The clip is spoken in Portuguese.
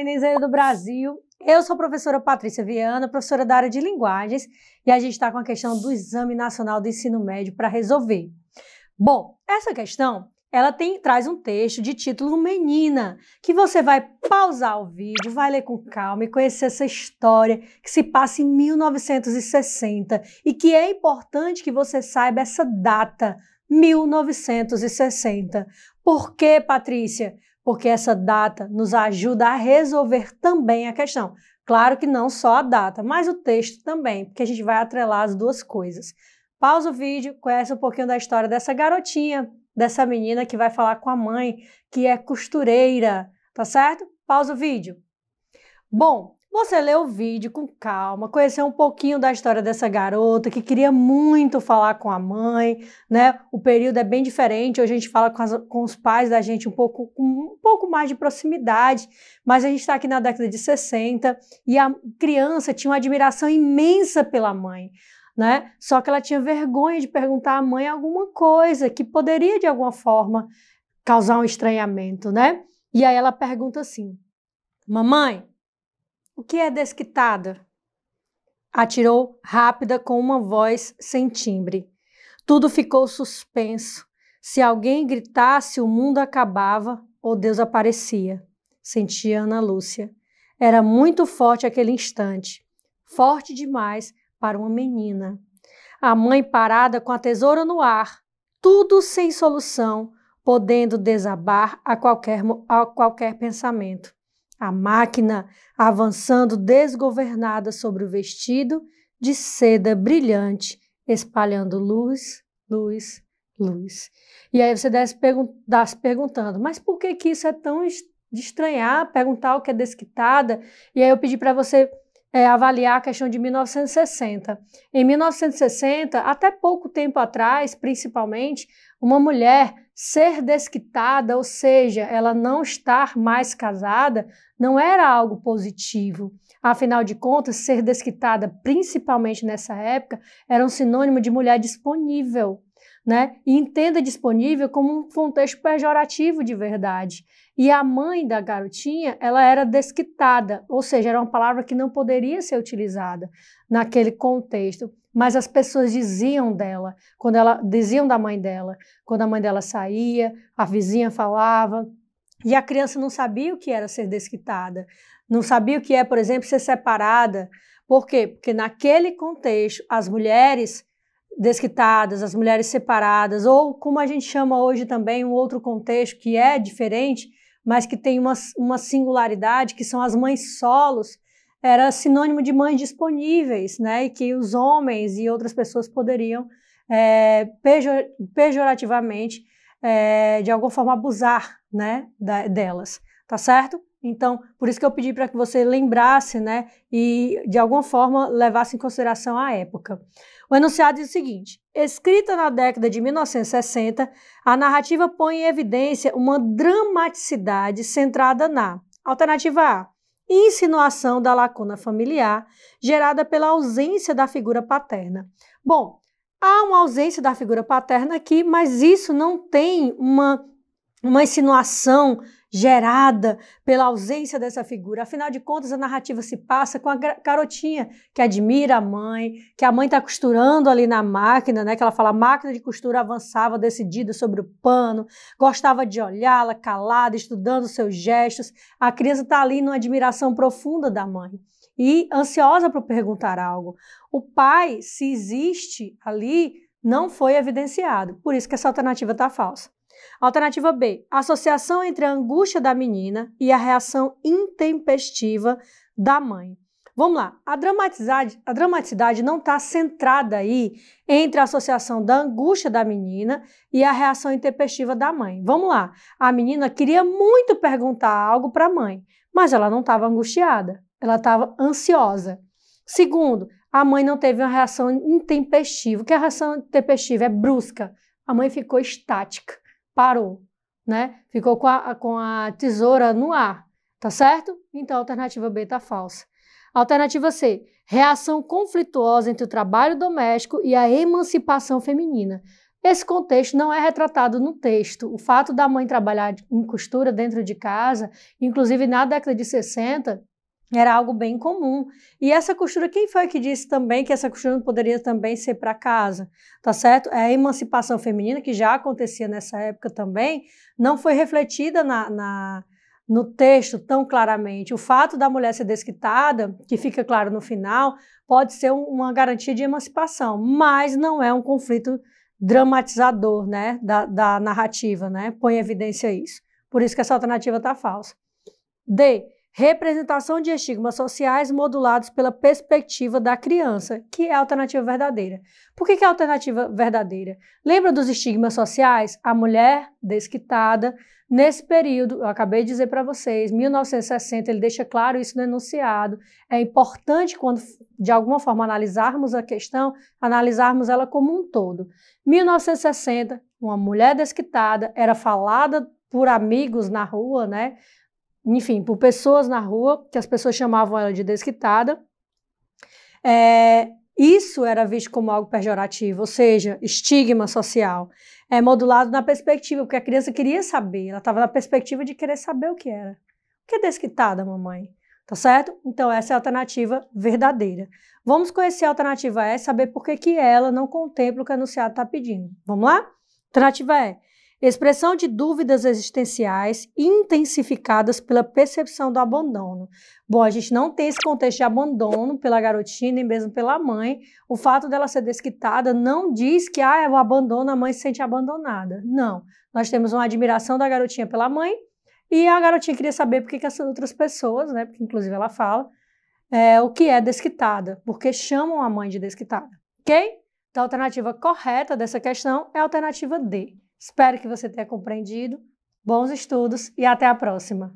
Olá, do Brasil. Eu sou a professora Patrícia Viana, professora da área de linguagens, e a gente está com a questão do Exame Nacional do Ensino Médio para resolver. Bom, essa questão ela tem, traz um texto de título Menina, que você vai pausar o vídeo, vai ler com calma e conhecer essa história que se passa em 1960 e que é importante que você saiba essa data, 1960. Por quê, Patrícia? porque essa data nos ajuda a resolver também a questão. Claro que não só a data, mas o texto também, porque a gente vai atrelar as duas coisas. Pausa o vídeo, conhece um pouquinho da história dessa garotinha, dessa menina que vai falar com a mãe, que é costureira, tá certo? Pausa o vídeo. Bom, você lê o vídeo com calma, conhecer um pouquinho da história dessa garota que queria muito falar com a mãe, né? O período é bem diferente, hoje a gente fala com, as, com os pais da gente um pouco, um pouco mais de proximidade, mas a gente está aqui na década de 60 e a criança tinha uma admiração imensa pela mãe. Né? Só que ela tinha vergonha de perguntar à mãe alguma coisa que poderia, de alguma forma, causar um estranhamento, né? E aí ela pergunta assim: Mamãe, o que é desquitada? Atirou rápida com uma voz sem timbre. Tudo ficou suspenso. Se alguém gritasse, o mundo acabava ou Deus aparecia, sentia Ana Lúcia. Era muito forte aquele instante, forte demais para uma menina. A mãe parada com a tesoura no ar, tudo sem solução, podendo desabar a qualquer, a qualquer pensamento a máquina avançando desgovernada sobre o vestido de seda brilhante, espalhando luz, luz, luz. E aí você deve estar tá se perguntando, mas por que, que isso é tão de estranhar, perguntar o que é desquitada? E aí eu pedi para você é, avaliar a questão de 1960. Em 1960, até pouco tempo atrás, principalmente, uma mulher ser desquitada, ou seja, ela não estar mais casada, não era algo positivo. Afinal de contas, ser desquitada, principalmente nessa época, era um sinônimo de mulher disponível, né? E entenda disponível como um contexto pejorativo de verdade. E a mãe da garotinha, ela era desquitada, ou seja, era uma palavra que não poderia ser utilizada naquele contexto, mas as pessoas diziam dela, quando ela diziam da mãe dela, quando a mãe dela saía, a vizinha falava, e a criança não sabia o que era ser desquitada, não sabia o que é, por exemplo, ser separada. Por quê? Porque naquele contexto, as mulheres desquitadas, as mulheres separadas, ou como a gente chama hoje também um outro contexto que é diferente, mas que tem uma, uma singularidade, que são as mães solos, era sinônimo de mães disponíveis, né? E que os homens e outras pessoas poderiam é, pejor, pejorativamente, é, de alguma forma, abusar né, da, delas, tá certo? Então, por isso que eu pedi para que você lembrasse, né, e de alguma forma levasse em consideração a época. O enunciado diz o seguinte: escrita na década de 1960, a narrativa põe em evidência uma dramaticidade centrada na alternativa A, insinuação da lacuna familiar gerada pela ausência da figura paterna. Bom, há uma ausência da figura paterna aqui, mas isso não tem uma uma insinuação gerada pela ausência dessa figura. Afinal de contas, a narrativa se passa com a garotinha que admira a mãe, que a mãe está costurando ali na máquina, né? Que ela fala, a máquina de costura avançava decidida sobre o pano, gostava de olhá-la calada, estudando seus gestos. A criança está ali numa admiração profunda da mãe e ansiosa para perguntar algo. O pai, se existe ali, não foi evidenciado. Por isso que essa alternativa está falsa. Alternativa B: associação entre a angústia da menina e a reação intempestiva da mãe. Vamos lá, a dramaticidade, a dramaticidade não está centrada aí entre a associação da angústia da menina e a reação intempestiva da mãe. Vamos lá, a menina queria muito perguntar algo para a mãe, mas ela não estava angustiada, ela estava ansiosa. Segundo, a mãe não teve uma reação intempestiva. O que é a reação intempestiva? É brusca. A mãe ficou estática parou, né? Ficou com a, com a tesoura no ar, tá certo? Então a alternativa B tá falsa. Alternativa C, reação conflituosa entre o trabalho doméstico e a emancipação feminina. Esse contexto não é retratado no texto. O fato da mãe trabalhar em costura dentro de casa, inclusive na década de 60, era algo bem comum. E essa costura, quem foi que disse também que essa costura poderia também ser para casa? Tá certo? É a emancipação feminina, que já acontecia nessa época também, não foi refletida na, na no texto tão claramente. O fato da mulher ser desquitada, que fica claro no final, pode ser uma garantia de emancipação, mas não é um conflito dramatizador né, da, da narrativa, né? põe em evidência isso. Por isso que essa alternativa está falsa. D. Representação de estigmas sociais modulados pela perspectiva da criança, que é a alternativa verdadeira. Por que, que é a alternativa verdadeira? Lembra dos estigmas sociais? A mulher desquitada. Nesse período, eu acabei de dizer para vocês, 1960, ele deixa claro isso no enunciado. É importante, quando de alguma forma analisarmos a questão, analisarmos ela como um todo. 1960, uma mulher desquitada era falada por amigos na rua, né? enfim, por pessoas na rua, que as pessoas chamavam ela de desquitada. É, isso era visto como algo pejorativo, ou seja, estigma social. É modulado na perspectiva, porque a criança queria saber, ela estava na perspectiva de querer saber o que era. O que é desquitada, mamãe? Tá certo? Então, essa é a alternativa verdadeira. Vamos conhecer a alternativa E, saber por que, que ela não contempla o que o enunciado está pedindo. Vamos lá? Alternativa E expressão de dúvidas existenciais intensificadas pela percepção do abandono. Bom, a gente não tem esse contexto de abandono pela garotinha nem mesmo pela mãe. O fato dela ser desquitada não diz que ah, eu é abandono, a mãe se sente abandonada. Não. Nós temos uma admiração da garotinha pela mãe e a garotinha queria saber por que essas outras pessoas, né, porque inclusive ela fala, é, o que é desquitada, porque chamam a mãe de desquitada, ok? Então, a alternativa correta dessa questão é a alternativa D. Espero que você tenha compreendido. Bons estudos e até a próxima!